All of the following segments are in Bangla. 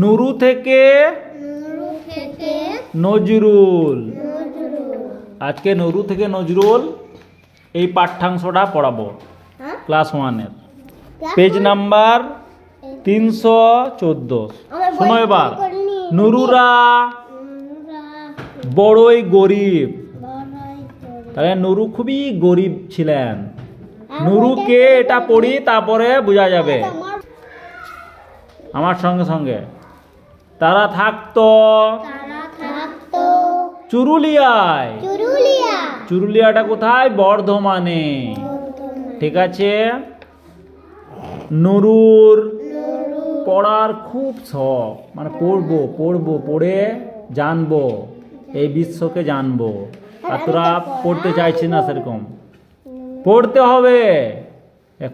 নুরু থেকে নজরুল আজকে নুরু থেকে নজরুল এই পাঠ্যাংশটা পড়াবো হ্যাঁ? ক্লাস ওয়ানের পেজ নাম্বার তিনশো চোদ্দ শোনো এবার নুরুরা বড়ই গরিব তাহলে নুরু খুবই গরিব ছিলেন হ্যাঁ, নুরুকে এটা পড়ি তারপরে বোঝা যাবে হ্যাঁ, আমার সঙ্গে সঙ্গে তারা থাকতো চুরুলিয়ায় চুরুলিয়াটা কোথায় বর্ধমানে ঠিক আছে নুরুর পড়ার খুব শখ মানে পড়বো পড়বো পড়ে জানবো এই বিশ্বকে জানবো আর তোরা পড়তে চাইছি না সেরকম পড়তে হবে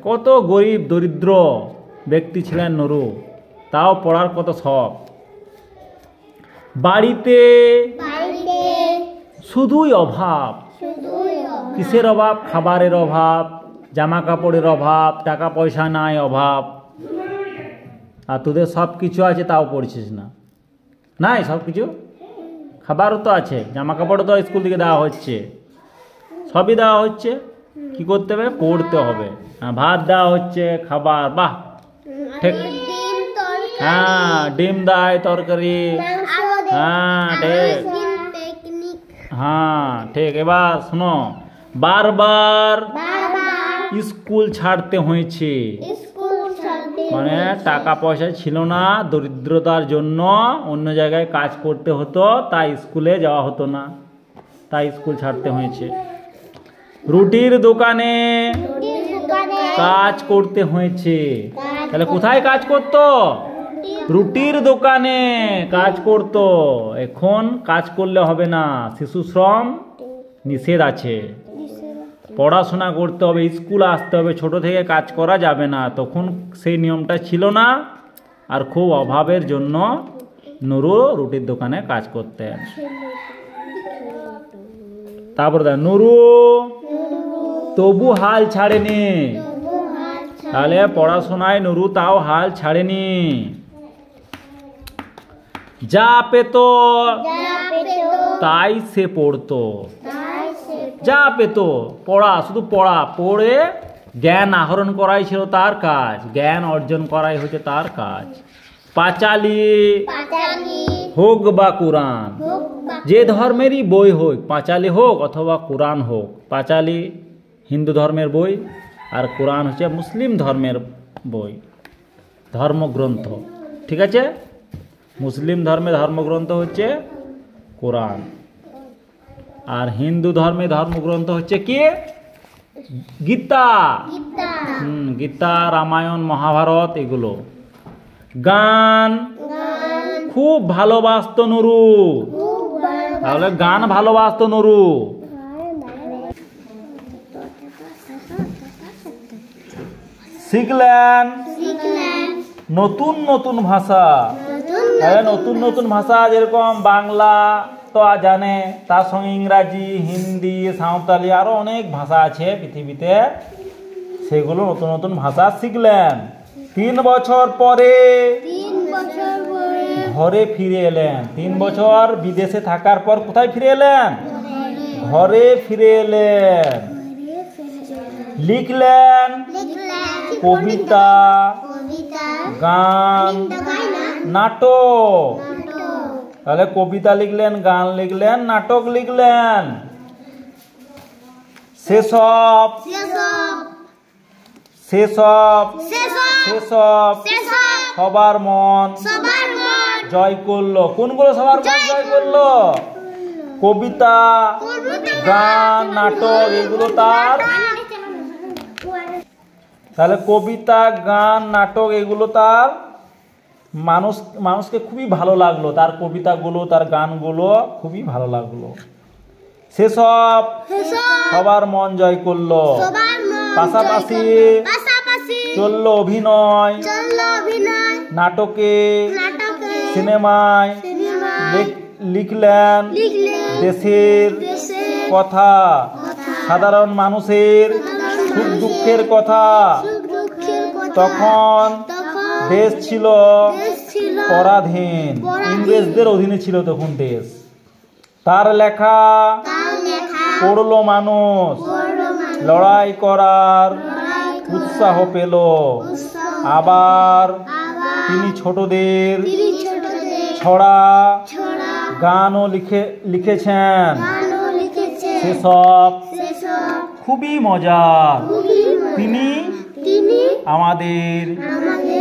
কত গরিব দরিদ্র ব্যক্তি ছিলেন নুরু তাও পড়ার কত শখ বাড়িতে শুধুই অভাব কিসের অভাব খাবারের অভাব জামা কাপড়ের অভাব টাকা পয়সা নাই অভাব আর তোদের সব কিছু আছে তাও পড়ছিস না নাই সব কিছু খাবারও তো আছে জামা কাপড়ও তো স্কুল থেকে দেওয়া হচ্ছে সবই দেওয়া হচ্ছে কি করতে হবে পড়তে হবে ভাত দেওয়া হচ্ছে খাবার বাহ ঠিক হ্যাঁ ডিম দেয় তরকারি হ্যাঁ ঠিক হ্যাঁ ঠিক এবার শোনো বারবার স্কুল ছাড়তে হয়েছে মানে টাকা পয়সা ছিল না দরিদ্রতার জন্য অন্য জায়গায় কাজ করতে হতো তাই স্কুলে যাওয়া হতো না তাই স্কুল ছাড়তে হয়েছে রুটির দোকানে কাজ করতে হয়েছে তাহলে কোথায় কাজ করতো রুটির দোকানে কাজ করত এখন কাজ করলে হবে না শিশু শ্রম নিষেধ আছে পড়াশোনা করতে হবে স্কুল আসতে হবে ছোট থেকে কাজ করা যাবে না তখন সেই নিয়মটা ছিল না আর খুব অভাবের জন্য নুরু রুটির দোকানে কাজ করতেন তারপর দেখ নুরু তবু হাল ছাড়েনি তাহলে পড়াশোনায় নুরু তাও হাল ছাড়েনি যা পেত তাই সে পড়তো যা পেত পড়া শুধু পড়া পড়ে জ্ঞান আহরণ করাই ছিল তার কাজ জ্ঞান অর্জন করাই হচ্ছে তার কাজ পাঁচালি হোক বা কোরআন যে ধর্মেরই বই হোক পাঁচালি হোক অথবা কোরআন হোক পাঁচালি হিন্দু ধর্মের বই আর কোরআন হচ্ছে মুসলিম ধর্মের বই ধর্মগ্রন্থ ঠিক আছে মুসলিম ধর্মে ধর্মগ্রন্থ হচ্ছে কোরআন আর হিন্দু ধর্মে ধর্মগ্রন্থ হচ্ছে কি গীতা হুম গীতা রামায়ণ মহাভারত এগুলো গান খুব ভালোবাসত নুরু তাহলে গান ভালোবাসত নুরু শিখলেন নতুন নতুন ভাষা হ্যাঁ নতুন নতুন ভাষা যেরকম বাংলা তো জানে তার সঙ্গে ইংরাজি হিন্দি সাঁওতালি আরও অনেক ভাষা আছে পৃথিবীতে সেগুলো নতুন নতুন ভাষা শিখলেন তিন বছর পরে ঘরে ফিরে এলেন তিন বছর বিদেশে থাকার পর কোথায় ফিরে এলেন ঘরে ফিরে এলেন লিখলেন কবিতা গান নাটক তাহলে কবিতা লিখলেন গান লিখলেন নাটক লিখলেন সেসব সেসব সেসব সবার মন জয় করলো কোনগুলো সবার মন জয় করলো কবিতা গান নাটক এগুলো তার তাহলে কবিতা গান নাটক এগুলো তার মানুষ মানুষকে খুবই ভালো লাগলো তার কবিতাগুলো তার গানগুলো খুবই ভালো লাগলো সেসব সবার মন জয় করলো পাশাপাশি চলল অভিনয় নাটকে সিনেমায় লিখলেন দেশের কথা সাধারণ মানুষের সুখ দুঃখের কথা তখন দেশ ছিল পরাধীন ইংরেজদের অধীনে ছিল তখন দেশ তার লেখা পড়লো মানুষ লড়াই করার উৎসাহ পেল আবার তিনি ছোটদের ছড়া গানও লিখে লিখেছেন সেসব খুবই মজার তিনি আমাদের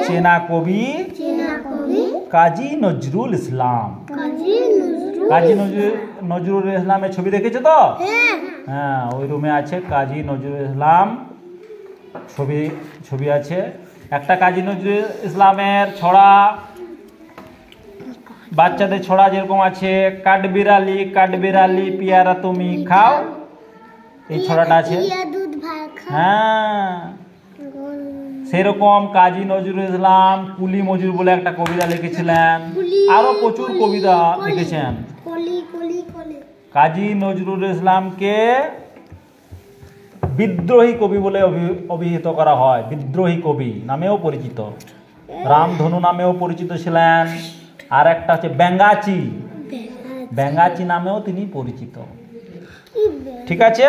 চেনা কবি কাজী নজরুল ইসলাম কাজী নজরুল ইসলামের ছবি দেখেছো তো হ্যাঁ।, হ্যাঁ ওই রুমে আছে কাজী নজরুল ইসলাম ছবি ছবি আছে একটা কাজী নজরুল ইসলামের ছড়া বাচ্চাদের ছড়া যেরকম আছে কাঠবিড়ালি কাঠবিড়ালি পিয়ারা তুমি খাও এই ছড়াটা আছে হ্যাঁ সেরকম কাজী নজরুল ইসলাম কুলি মজুর বলে একটা কবিতা লিখেছিলেন আরও প্রচুর কবিতা লিখেছেন কাজী নজরুল ইসলামকে বিদ্রোহী কবি বলে অভিহিত করা হয় বিদ্রোহী কবি নামেও পরিচিত হ্যাঁ। রামধনু নামেও পরিচিত ছিলেন আর একটা হচ্ছে ব্যাঙ্গাচি ব্যাঙ্গাচি নামেও তিনি পরিচিত ঠিক আছে